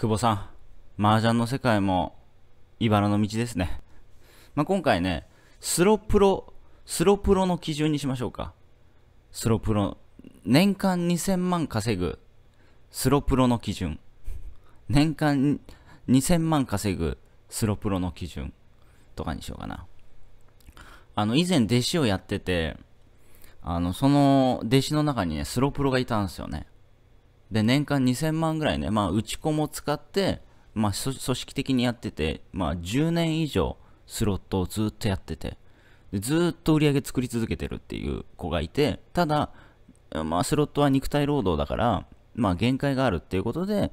久保さん、麻雀の世界も、茨の道ですね。まあ、今回ね、スロプロ、スロプロの基準にしましょうか。スロプロ、年間2000万稼ぐ、スロプロの基準。年間2000万稼ぐ、スロプロの基準。とかにしようかな。あの、以前弟子をやってて、あの、その弟子の中にね、スロプロがいたんですよね。で、年間2000万ぐらいね、まあ、打ち子も使って、まあ、組織的にやってて、まあ、10年以上スロットをずっとやってて、でずっと売り上げ作り続けてるっていう子がいて、ただ、まあ、スロットは肉体労働だから、まあ、限界があるっていうことで、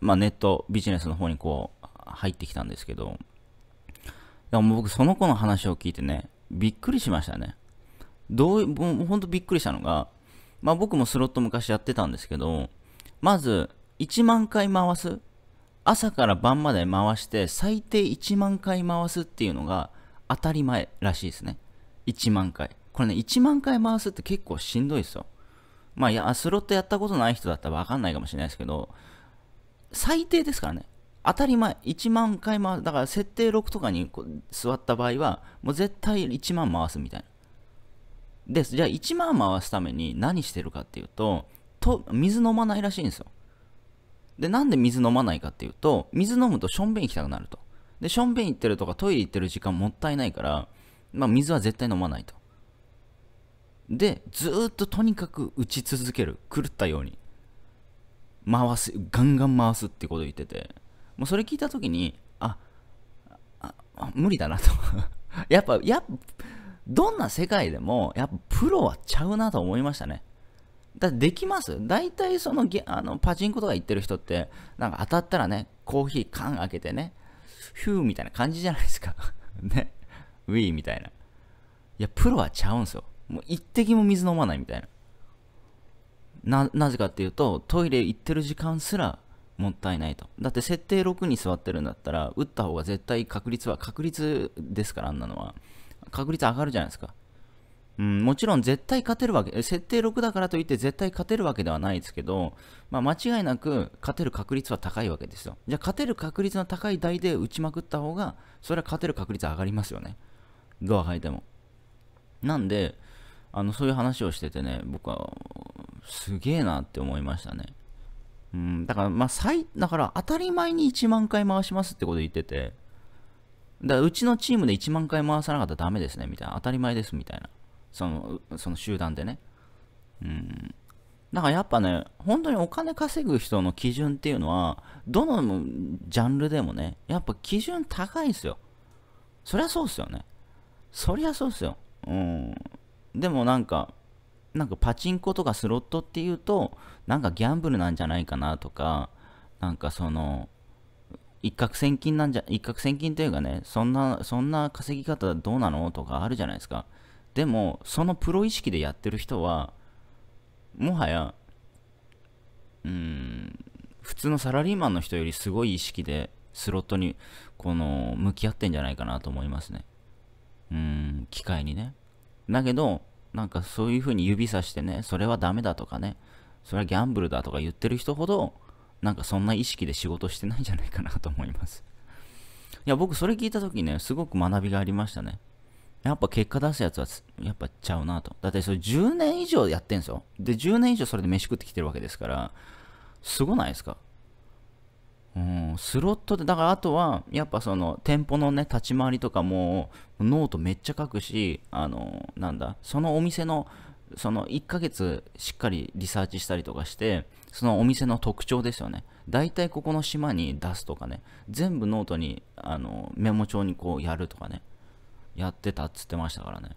まあ、ネットビジネスの方にこう、入ってきたんですけど、でも僕、その子の話を聞いてね、びっくりしましたね。どういう、もう本当びっくりしたのが、まあ僕もスロット昔やってたんですけど、まず、1万回回す。朝から晩まで回して、最低1万回回すっていうのが当たり前らしいですね。1万回。これね、1万回回すって結構しんどいですよ。まあ、いや、スロットやったことない人だったらわかんないかもしれないですけど、最低ですからね。当たり前、1万回回す。だから、設定6とかに座った場合は、もう絶対1万回すみたいな。です。じゃあ、1万回すために何してるかっていうと、と水飲まないらしいんですよでなんで水飲まないかっていうと水飲むとしょんべん行きたくなるとでしょんべん行ってるとかトイレ行ってる時間もったいないからまあ水は絶対飲まないとでずっととにかく打ち続ける狂ったように回すガンガン回すってこと言っててもうそれ聞いた時にああ無理だなと やっぱやっぱどんな世界でもやっぱプロはちゃうなと思いましたねだできます大体そのあのパチンコとか行ってる人って、なんか当たったらね、コーヒー缶開けてね、ヒューみたいな感じじゃないですか。ね。ウィーみたいな。いや、プロはちゃうんすよ。もう一滴も水飲まないみたいな。な、なぜかっていうと、トイレ行ってる時間すらもったいないと。だって設定6に座ってるんだったら、打った方が絶対確率は、確率ですから、あんなのは。確率上がるじゃないですか。うん、もちろん絶対勝てるわけ、設定6だからといって絶対勝てるわけではないですけど、まあ、間違いなく勝てる確率は高いわけですよ。じゃあ勝てる確率の高い台で打ちまくった方が、それは勝てる確率上がりますよね。ドア履いても。なんで、あのそういう話をしててね、僕はすげえなって思いましたね。うん、だから、まあ、最、だから当たり前に1万回回しますってこと言ってて、だからうちのチームで1万回回さなかったらダメですね、みたいな。当たり前です、みたいな。そのその集団でねうんだからやっぱね本当にお金稼ぐ人の基準っていうのはどのジャンルでもねやっぱ基準高いんですよそりゃそうっすよねそりゃそうっすようんでもなんかなんかパチンコとかスロットっていうとなんかギャンブルなんじゃないかなとかなんかその一攫千金なんじゃ一攫千金というかねそんなそんな稼ぎ方どうなのとかあるじゃないですかでもそのプロ意識でやってる人はもはやうん普通のサラリーマンの人よりすごい意識でスロットにこの向き合ってんじゃないかなと思いますねうん機械にねだけどなんかそういう風に指さしてねそれはダメだとかねそれはギャンブルだとか言ってる人ほどなんかそんな意識で仕事してないんじゃないかなと思いますいや僕それ聞いた時ねすごく学びがありましたねやっぱ結果出すやつは、やっぱちゃうなと。だってそれ10年以上やってんすよ。で、10年以上それで飯食ってきてるわけですから、すごないですかうん、スロットで、だからあとは、やっぱその、店舗のね、立ち回りとかも、ノートめっちゃ書くし、あの、なんだ、そのお店の、その1ヶ月しっかりリサーチしたりとかして、そのお店の特徴ですよね。だいたいここの島に出すとかね、全部ノートに、あの、メモ帳にこうやるとかね。やってたっつってましたからね。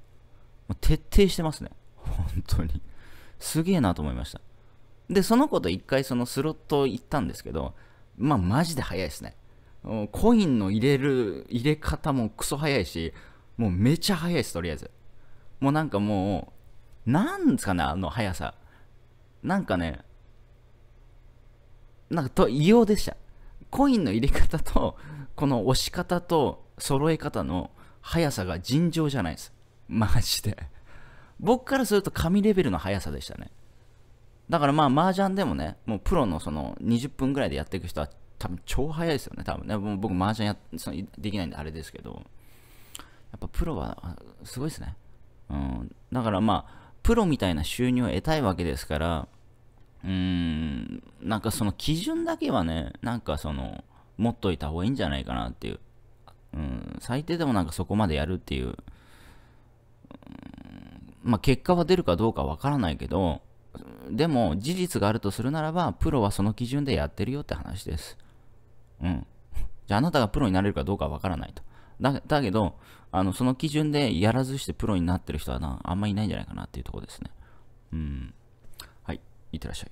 もう徹底してますね。本当に。すげえなと思いました。で、その子と一回そのスロット行ったんですけど、まあマジで早いですね。コインの入れる、入れ方もクソ早いし、もうめちゃ早いです、とりあえず。もうなんかもう、なんですかね、あの速さ。なんかね、なんかと異様でした。コインの入れ方と、この押し方と揃え方の、速さが尋常じゃないです。マジで。僕からすると神レベルの速さでしたね。だからまあ、麻雀でもね、もうプロのその20分ぐらいでやっていく人は多分超速いですよね、多分ね。もう僕、麻雀やそのできないんであれですけど、やっぱプロはすごいですね。うん。だからまあ、プロみたいな収入を得たいわけですから、うーん、なんかその基準だけはね、なんかその、持っといた方がいいんじゃないかなっていう。最低でもなんかそこまでやるっていう、うん、まあ、結果は出るかどうかわからないけど、でも事実があるとするならば、プロはその基準でやってるよって話です。うん。じゃああなたがプロになれるかどうかわからないと。だだけどあの、その基準でやらずしてプロになってる人はなあんまいないんじゃないかなっていうところですね。うん。はい。いってらっしゃい。